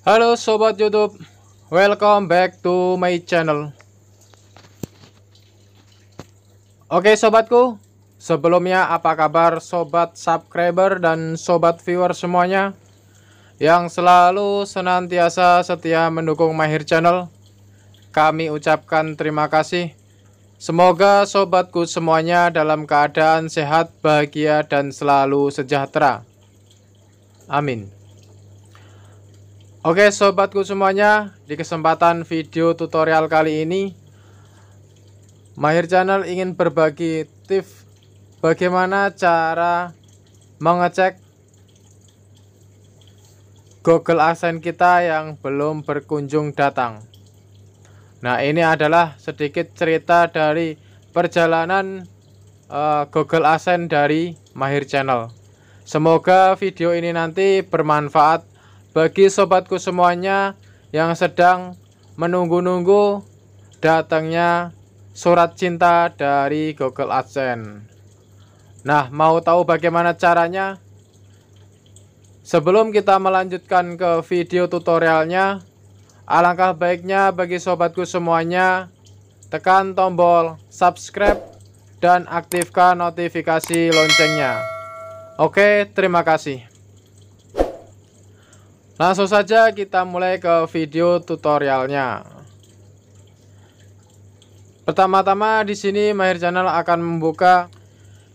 Halo sobat YouTube, welcome back to my channel. Oke sobatku, sebelumnya apa kabar sobat subscriber dan sobat viewer semuanya yang selalu senantiasa setia mendukung Mahir Channel. Kami ucapkan terima kasih. Semoga sobatku semuanya dalam keadaan sehat, bahagia dan selalu sejahtera. Amin. Oke sobatku semuanya Di kesempatan video tutorial kali ini Mahir Channel ingin berbagi tips Bagaimana cara mengecek Google Adsense kita yang belum berkunjung datang Nah ini adalah sedikit cerita dari perjalanan uh, Google Adsense dari Mahir Channel Semoga video ini nanti bermanfaat bagi sobatku semuanya yang sedang menunggu-nunggu datangnya surat cinta dari Google AdSense. Nah, mau tahu bagaimana caranya? Sebelum kita melanjutkan ke video tutorialnya, alangkah baiknya bagi sobatku semuanya tekan tombol subscribe dan aktifkan notifikasi loncengnya. Oke, terima kasih. Langsung saja kita mulai ke video tutorialnya. Pertama-tama di sini Mahir Channel akan membuka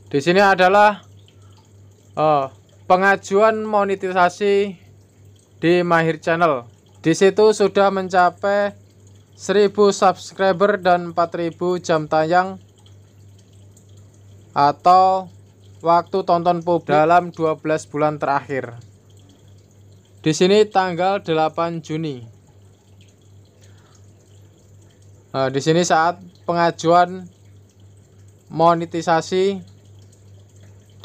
di sini adalah uh, pengajuan monetisasi di Mahir Channel. Di situ sudah mencapai 1000 subscriber dan 4000 jam tayang atau waktu tonton publik dalam 12 bulan terakhir. Di sini tanggal 8 Juni. Nah, di sini saat pengajuan monetisasi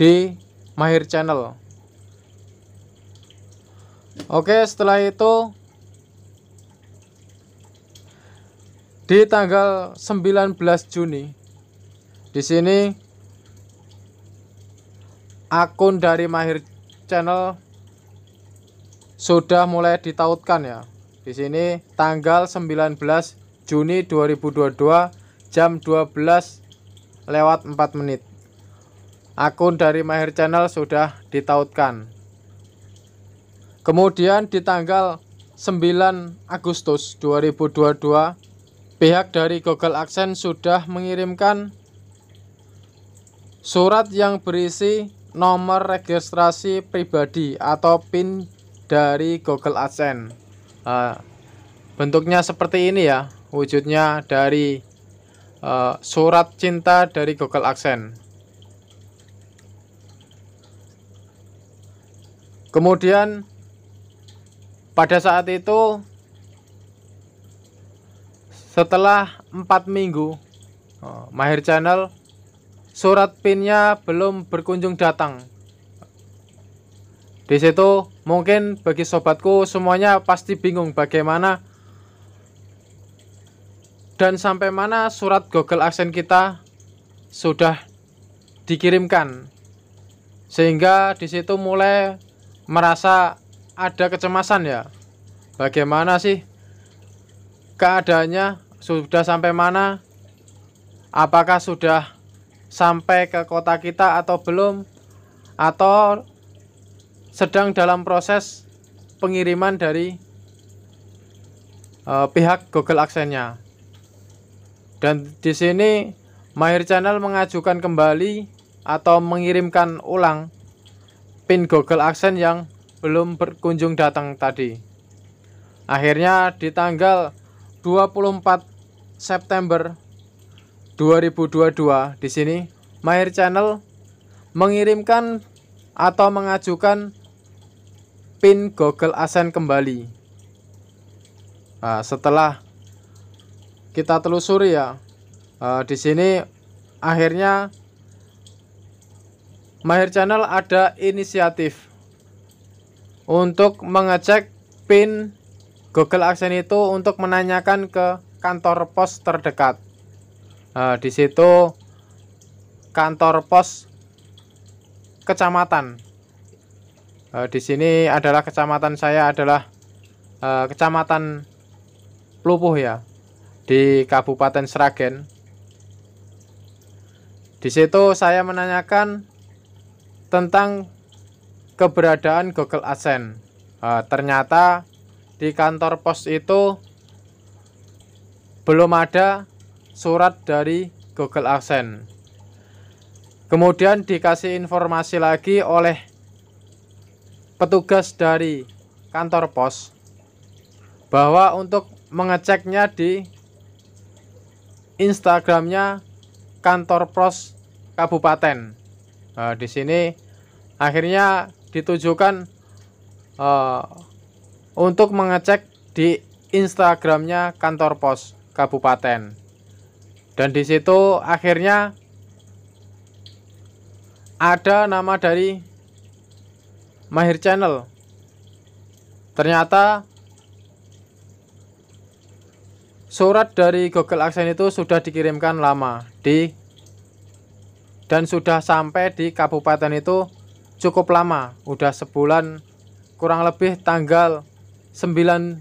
di Mahir Channel. Oke, setelah itu di tanggal 19 Juni di sini akun dari Mahir Channel sudah mulai ditautkan ya. Di sini tanggal 19 Juni 2022 jam 12 lewat 4 menit. Akun dari Mahir Channel sudah ditautkan. Kemudian di tanggal 9 Agustus 2022 pihak dari Google AdSense sudah mengirimkan surat yang berisi nomor registrasi pribadi atau PIN dari Google AdSense uh, bentuknya seperti ini ya wujudnya dari uh, surat cinta dari Google AdSense kemudian pada saat itu setelah empat minggu ah, Mahir Channel surat pinnya belum berkunjung datang di situ mungkin bagi sobatku semuanya pasti bingung bagaimana dan sampai mana surat Google Adsense kita sudah dikirimkan. Sehingga di situ mulai merasa ada kecemasan ya. Bagaimana sih keadaannya? Sudah sampai mana? Apakah sudah sampai ke kota kita atau belum? Atau sedang dalam proses pengiriman dari uh, pihak Google adsense Dan di sini Mahir Channel mengajukan kembali atau mengirimkan ulang pin Google Adsense yang belum berkunjung datang tadi. Akhirnya di tanggal 24 September 2022 di sini Mahir Channel mengirimkan atau mengajukan pin Google Asen kembali nah, setelah kita telusuri ya uh, di sini akhirnya Mahir Channel ada inisiatif untuk mengecek pin Google Asen itu untuk menanyakan ke kantor pos terdekat. Nah, di situ kantor pos kecamatan uh, di sini adalah kecamatan saya adalah uh, kecamatan Plupuh ya di Kabupaten Sragen. Di situ saya menanyakan tentang keberadaan Google AdSense. Uh, ternyata di kantor pos itu belum ada surat dari Google AdSense. Kemudian dikasih informasi lagi oleh petugas dari kantor pos bahwa untuk mengeceknya di Instagramnya kantor pos kabupaten. Nah, di sini akhirnya ditujukan uh, untuk mengecek di Instagramnya kantor pos kabupaten. Dan di situ akhirnya ada nama dari Mahir Channel. Ternyata surat dari Google Aksen itu sudah dikirimkan lama di dan sudah sampai di kabupaten itu cukup lama, udah sebulan kurang lebih tanggal 19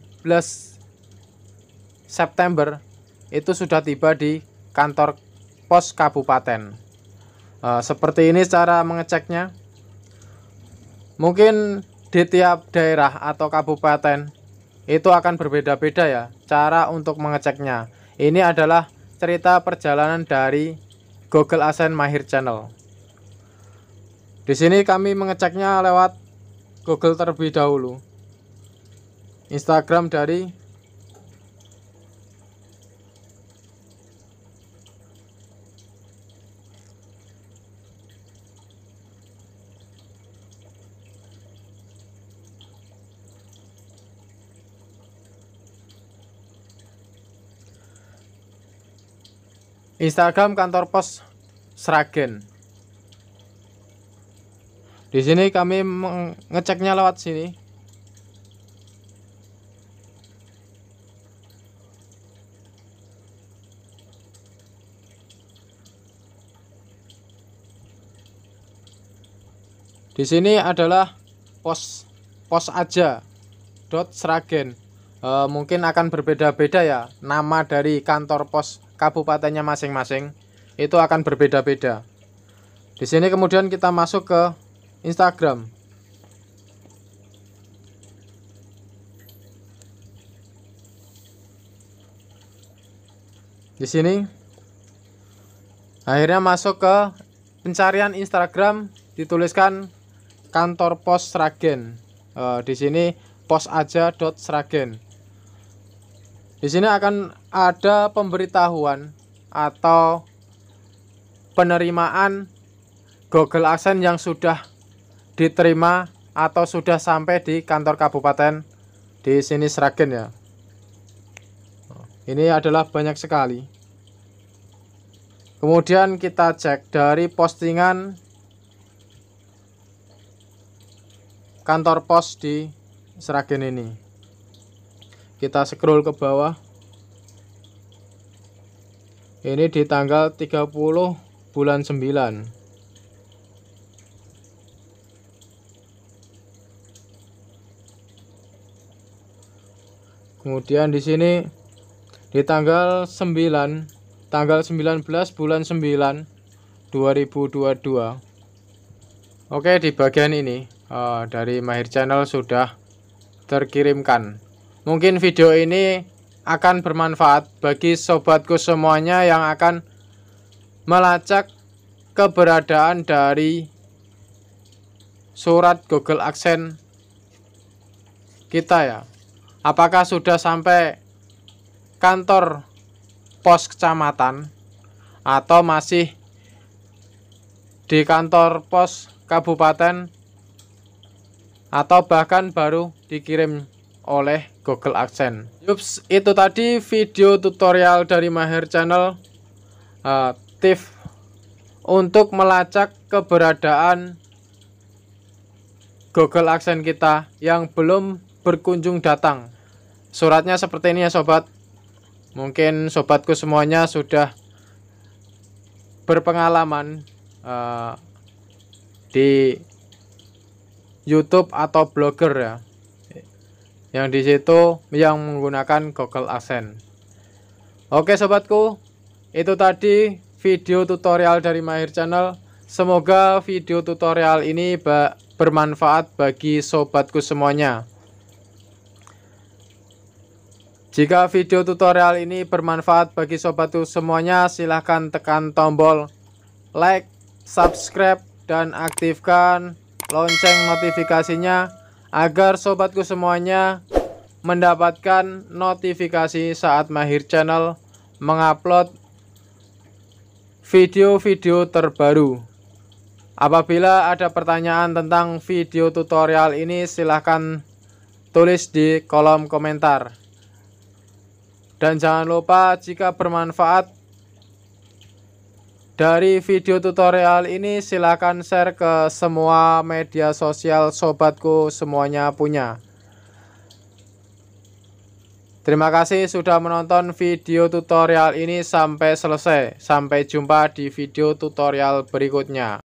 September itu sudah tiba di kantor pos kabupaten. Eh, seperti ini cara mengeceknya mungkin di tiap daerah atau kabupaten itu akan berbeda-beda ya cara untuk mengeceknya ini adalah cerita perjalanan dari Google Asen Mahir Channel di sini kami mengeceknya lewat Google terlebih dahulu Instagram dari Instagram kantor pos Sragen. Di sini kami ngeceknya lewat sini. Di sini adalah pos pos aja dot Sragen e, mungkin akan berbeda-beda ya nama dari kantor pos kabupatennya masing-masing itu akan berbeda-beda. Di sini kemudian kita masuk ke Instagram. Di sini akhirnya masuk ke pencarian Instagram dituliskan kantor pos Sragen. E, di sini pos dot Sragen. Di sini akan ada pemberitahuan atau penerimaan Google Adsense yang sudah diterima atau sudah sampai di kantor kabupaten di sini Sragen ya. Ini adalah banyak sekali. Kemudian kita cek dari postingan kantor pos di Sragen ini kita scroll ke bawah ini di tanggal 30 bulan 9 Kemudian di sini di tanggal 9 tanggal 19 bulan 9 2022. Oke, di bagian ini uh, dari Mahir Channel sudah terkirimkan Mungkin video ini akan bermanfaat bagi sobatku semuanya yang akan melacak keberadaan dari surat Google Accent kita ya. Apakah sudah sampai kantor pos kecamatan atau masih di kantor pos kabupaten atau bahkan baru dikirim oleh Google AdSense. Yups, itu tadi video tutorial dari Maher Channel uh, tips untuk melacak keberadaan Google AdSense kita yang belum berkunjung datang. Suratnya seperti ini ya sobat. Mungkin sobatku semuanya sudah berpengalaman uh, di YouTube atau blogger ya yang di situ yang menggunakan Google AdSense. Oke sobatku, itu tadi video tutorial dari Mahir Channel. Semoga video tutorial ini bermanfaat bagi sobatku semuanya. Jika video tutorial ini bermanfaat bagi sobatku semuanya, silahkan tekan tombol like, subscribe, dan aktifkan lonceng notifikasinya agar sobatku semuanya mendapatkan notifikasi saat Mahir Channel mengupload video-video terbaru. Apabila ada pertanyaan tentang video tutorial ini silahkan tulis di kolom komentar. Dan jangan lupa jika bermanfaat dari video tutorial ini silahkan share ke semua media sosial sobatku semuanya punya. Terima kasih sudah menonton video tutorial ini sampai selesai. Sampai jumpa di video tutorial berikutnya.